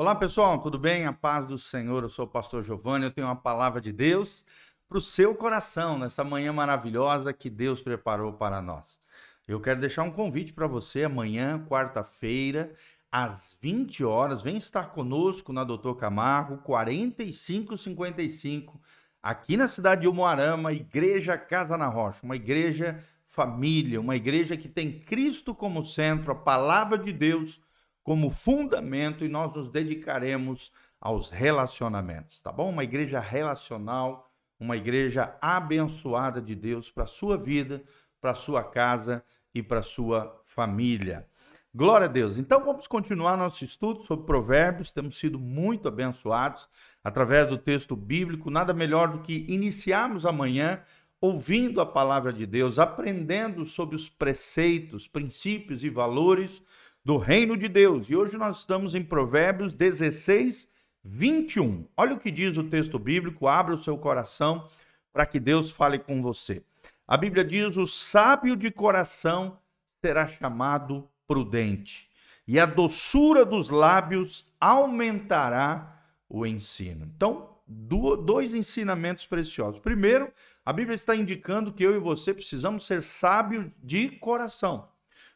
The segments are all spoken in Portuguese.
Olá pessoal, tudo bem? A paz do Senhor, eu sou o pastor Giovanni, eu tenho uma palavra de Deus para o seu coração nessa manhã maravilhosa que Deus preparou para nós. Eu quero deixar um convite para você amanhã, quarta-feira, às 20 horas, vem estar conosco na Doutor Camargo, 4555, aqui na cidade de Umuarama, Igreja Casa na Rocha, uma igreja família, uma igreja que tem Cristo como centro, a palavra de Deus como fundamento e nós nos dedicaremos aos relacionamentos, tá bom? Uma igreja relacional, uma igreja abençoada de Deus para a sua vida, para a sua casa e para a sua família. Glória a Deus. Então vamos continuar nosso estudo sobre Provérbios. Temos sido muito abençoados através do texto bíblico. Nada melhor do que iniciarmos amanhã ouvindo a palavra de Deus, aprendendo sobre os preceitos, princípios e valores do reino de Deus. E hoje nós estamos em Provérbios 16, 21. Olha o que diz o texto bíblico, abra o seu coração para que Deus fale com você. A Bíblia diz: o sábio de coração será chamado prudente, e a doçura dos lábios aumentará o ensino. Então, dois ensinamentos preciosos. Primeiro, a Bíblia está indicando que eu e você precisamos ser sábios de coração.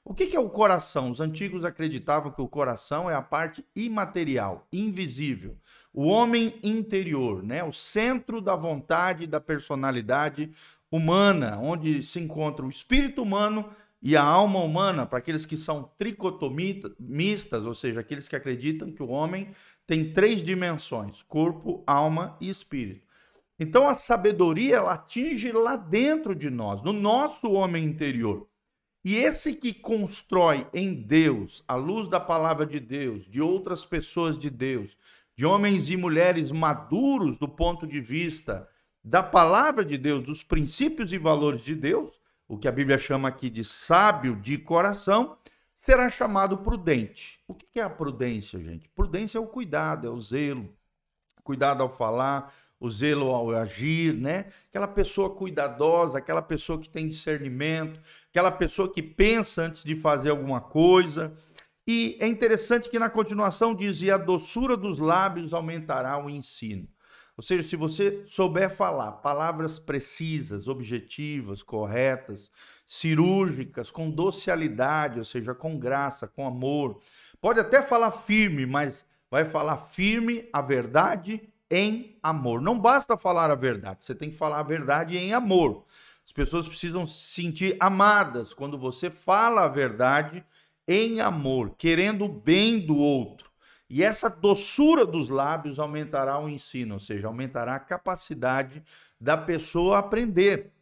O que, é o coração? Os antigos acreditavam que o coração é a parte imaterial, invisível, o homem interior, né? o centro da vontade, da personalidade humana, onde se encontra o espírito humano e a alma humana, para aqueles que são tricotomistas, ou seja, aqueles que acreditam que o homem tem três dimensões: corpo, alma e espírito. Então a sabedoria ela atinge lá dentro de nós, no nosso homem interior. E esse que constrói em Deus, à luz da palavra de Deus, de outras pessoas de Deus, de homens e mulheres maduros do ponto de vista da palavra de Deus, dos princípios e valores de Deus, o que a Bíblia chama aqui de sábio de coração, será chamado prudente. O que é a prudência, gente? Prudência é o cuidado, é o zelo, cuidado ao falar, o zelo ao agir, né? Aquela pessoa cuidadosa, aquela pessoa que tem discernimento, aquela pessoa que pensa antes de fazer alguma coisa. E é interessante que na continuação diz: e a doçura dos lábios aumentará o ensino. Ou seja, se você souber falar palavras precisas, objetivas, corretas, cirúrgicas, com docilidade, ou seja, com graça, com amor, pode até falar firme, mas vai falar firme a verdade em amor. Não basta falar a verdade, você tem que falar a verdade em amor. As pessoas precisam se sentir amadas quando você fala a verdade em amor, querendo o bem do outro. E essa doçura dos lábios aumentará o ensino, ou seja, aumentará a capacidade da pessoa aprender.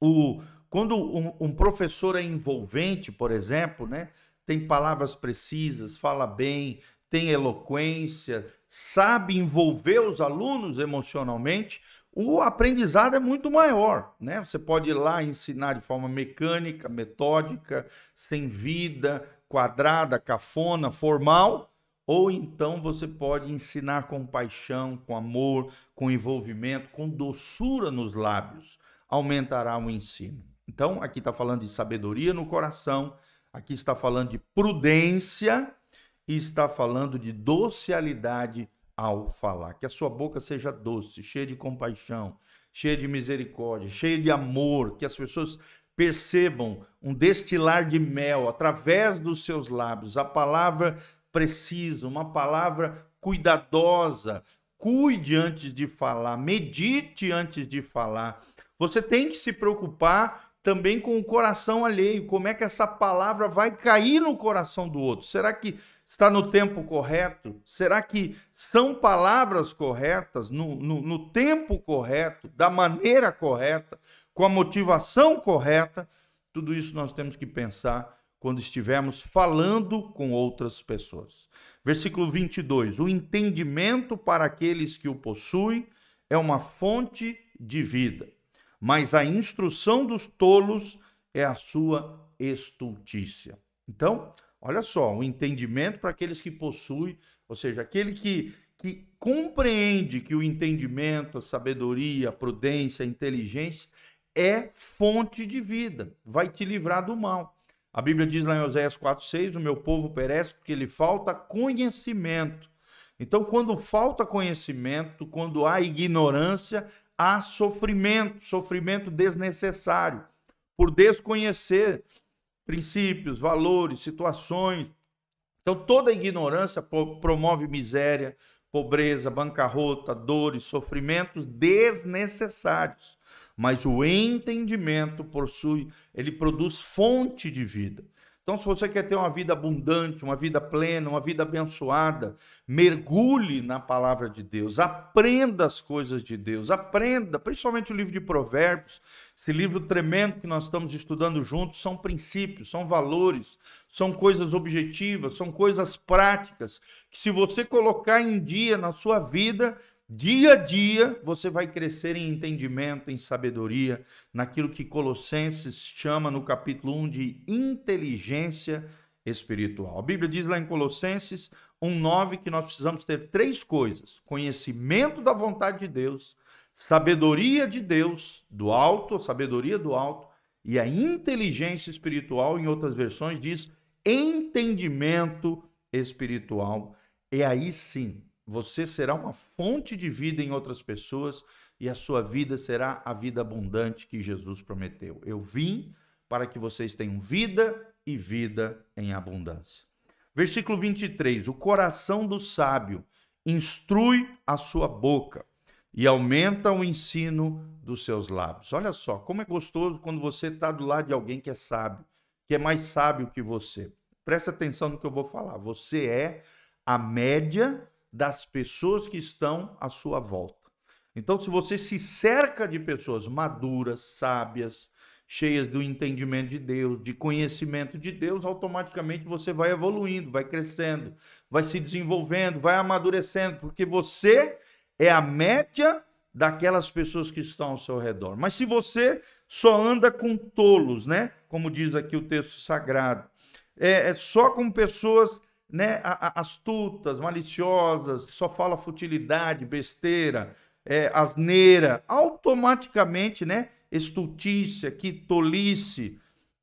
O, quando um, um professor é envolvente, por exemplo, né, tem palavras precisas, fala bem, tem eloquência, sabe envolver os alunos emocionalmente, o aprendizado é muito maior, né? Você pode ir lá ensinar de forma mecânica, metódica, sem vida, quadrada, cafona, formal, ou então você pode ensinar com paixão, com amor, com envolvimento, com doçura nos lábios, aumentará o ensino. Então, aqui está falando de sabedoria no coração, aqui está falando de prudência e está falando de docialidade ao falar. Que a sua boca seja doce, cheia de compaixão, cheia de misericórdia, cheia de amor, que as pessoas percebam um destilar de mel através dos seus lábios, a palavra precisa, uma palavra cuidadosa. Cuide antes de falar, medite antes de falar. Você tem que se preocupar também com o coração alheio, como é que essa palavra vai cair no coração do outro? Será que está no tempo correto? Será que são palavras corretas, no, no, no tempo correto, da maneira correta, com a motivação correta? Tudo isso nós temos que pensar quando estivermos falando com outras pessoas. Versículo 22: O entendimento para aqueles que o possuem é uma fonte de vida, mas a instrução dos tolos é a sua estultícia. Então, Olha só, o um entendimento para aqueles que possuem, ou seja, aquele que, que compreende que o entendimento, a sabedoria, a prudência, a inteligência é fonte de vida, vai te livrar do mal. A Bíblia diz lá em Oséias 4,6: O meu povo perece porque lhe falta conhecimento. Então, quando falta conhecimento, quando há ignorância, há sofrimento, sofrimento desnecessário, por desconhecer princípios, valores, situações. Então, toda ignorância promove miséria, pobreza, bancarrota, dores, sofrimentos desnecessários. Mas o entendimento possui, ele produz fonte de vida. Então, se você quer ter uma vida abundante, uma vida plena, uma vida abençoada, mergulhe na palavra de Deus, aprenda as coisas de Deus, aprenda, principalmente o livro de Provérbios, esse livro tremendo que nós estamos estudando juntos, são princípios, são valores, são coisas objetivas, são coisas práticas, que se você colocar em dia na sua vida, Dia a dia você vai crescer em entendimento, em sabedoria, naquilo que Colossenses chama no capítulo 1 de inteligência espiritual. A Bíblia diz lá em Colossenses 1:9 que nós precisamos ter três coisas: conhecimento da vontade de Deus, sabedoria de Deus do alto, sabedoria do alto e a inteligência espiritual, em outras versões diz entendimento espiritual. É aí sim você será uma fonte de vida em outras pessoas e a sua vida será a vida abundante que Jesus prometeu. Eu vim para que vocês tenham vida e vida em abundância. Versículo 23: O coração do sábio instrui a sua boca e aumenta o ensino dos seus lábios. Olha só, como é gostoso quando você está do lado de alguém que é sábio, que é mais sábio que você. Presta atenção no que eu vou falar. Você é a média das pessoas que estão à sua volta. Então, se você se cerca de pessoas maduras, sábias, cheias do entendimento de Deus, de conhecimento de Deus, automaticamente você vai evoluindo, vai crescendo, vai se desenvolvendo, vai amadurecendo, porque você é a média daquelas pessoas que estão ao seu redor. Mas se você só anda com tolos, né? Como diz aqui o texto sagrado, é, é só com pessoas né, astutas, maliciosas, que só fala futilidade, besteira, é, asneira, automaticamente, né, estultícia, que tolice.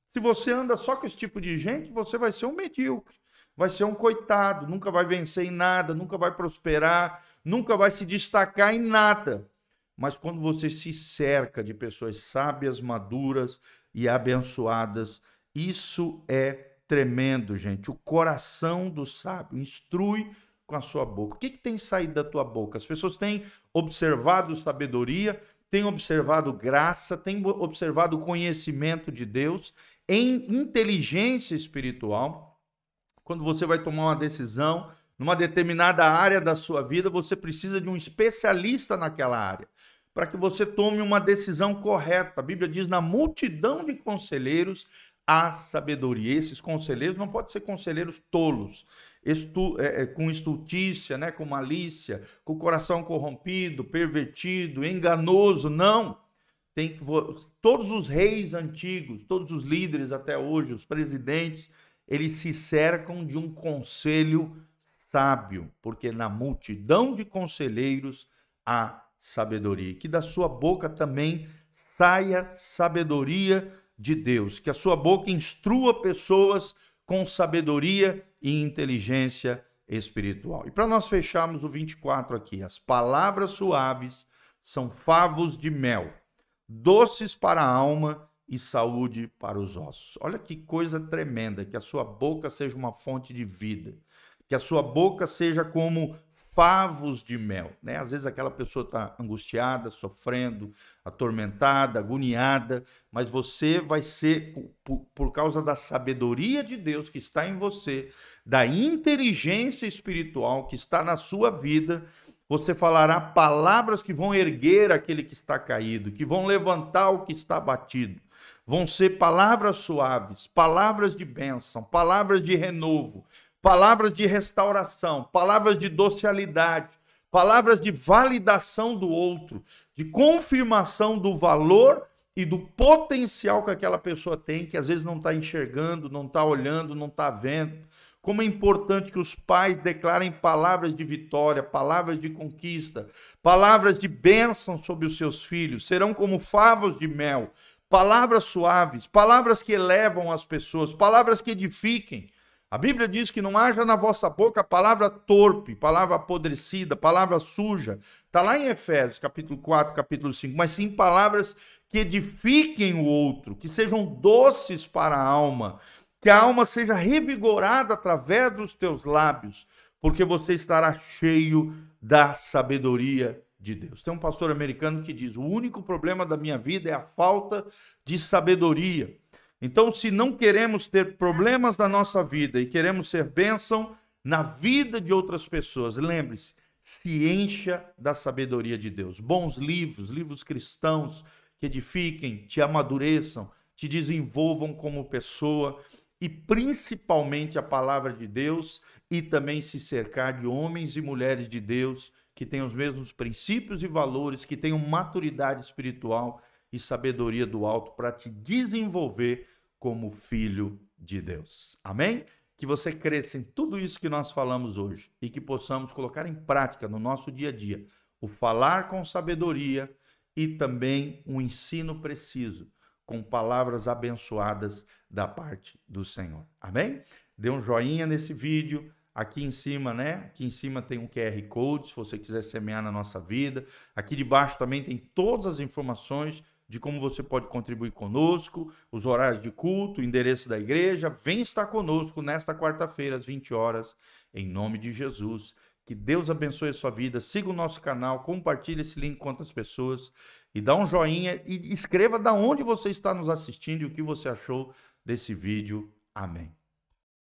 Se você anda só com esse tipo de gente, você vai ser um medíocre, vai ser um coitado, nunca vai vencer em nada, nunca vai prosperar, nunca vai se destacar em nada. Mas quando você se cerca de pessoas sábias, maduras e abençoadas, isso é tremendo, gente. O coração do sábio instrui com a sua boca. O que, que tem saído da tua boca? As pessoas têm observado sabedoria, têm observado graça, têm observado conhecimento de Deus em inteligência espiritual. Quando você vai tomar uma decisão numa determinada área da sua vida, você precisa de um especialista naquela área para que você tome uma decisão correta. A Bíblia diz: na multidão de conselheiros a sabedoria. esses conselheiros não podem ser conselheiros tolos, estu, é, é, com estultícia, né, com malícia, com o coração corrompido, pervertido, enganoso. Não. Tem que, todos os reis antigos, todos os líderes até hoje, os presidentes, eles se cercam de um conselho sábio, porque na multidão de conselheiros há sabedoria. Que da sua boca também saia sabedoria de Deus. Que a sua boca instrua pessoas com sabedoria e inteligência espiritual. E para nós fecharmos o 24 aqui, as palavras suaves são favos de mel, doces para a alma e saúde para os ossos. Olha que coisa tremenda, que a sua boca seja uma fonte de vida, que a sua boca seja como favos de mel. Né? Às vezes aquela pessoa está angustiada, sofrendo, atormentada, agoniada, mas você vai ser, por, por causa da sabedoria de Deus que está em você, da inteligência espiritual que está na sua vida, você falará palavras que vão erguer aquele que está caído, que vão levantar o que está batido. Vão ser palavras suaves, palavras de bênção, palavras de renovo, palavras de restauração, palavras de docilidade, palavras de validação do outro, de confirmação do valor e do potencial que aquela pessoa tem, que às vezes não está enxergando, não está olhando, não está vendo. Como é importante que os pais declarem palavras de vitória, palavras de conquista, palavras de bênção sobre os seus filhos. Serão como favos de mel, palavras suaves, palavras que elevam as pessoas, palavras que edifiquem, a Bíblia diz que não haja na vossa boca palavra torpe, palavra apodrecida, palavra suja. Está lá em Efésios, capítulo 4, capítulo 5. Mas sim palavras que edifiquem o outro, que sejam doces para a alma, que a alma seja revigorada através dos teus lábios, porque você estará cheio da sabedoria de Deus. Tem um pastor americano que diz: o único problema da minha vida é a falta de sabedoria. Então, se não queremos ter problemas na nossa vida e queremos ser bênção na vida de outras pessoas, lembre-se, se encha da sabedoria de Deus. Bons livros, livros cristãos que edifiquem, te amadureçam, te desenvolvam como pessoa e principalmente a palavra de Deus e também se cercar de homens e mulheres de Deus que têm os mesmos princípios e valores, que tenham maturidade espiritual e sabedoria do alto para te desenvolver como filho de Deus. Amém? Que você cresça em tudo isso que nós falamos hoje e que possamos colocar em prática no nosso dia a dia o falar com sabedoria e também um ensino preciso com palavras abençoadas da parte do Senhor. Amém? Dê um joinha nesse vídeo. Aqui em cima, né? Aqui em cima tem um QR Code, se você quiser semear na nossa vida. Aqui debaixo também tem todas as informações de como você pode contribuir conosco, os horários de culto, o endereço da igreja. Vem estar conosco nesta quarta-feira, às 20 horas, em nome de Jesus. Que Deus abençoe a sua vida. Siga o nosso canal, compartilhe esse link com outras pessoas e dá um joinha e escreva da onde você está nos assistindo e o que você achou desse vídeo. Amém.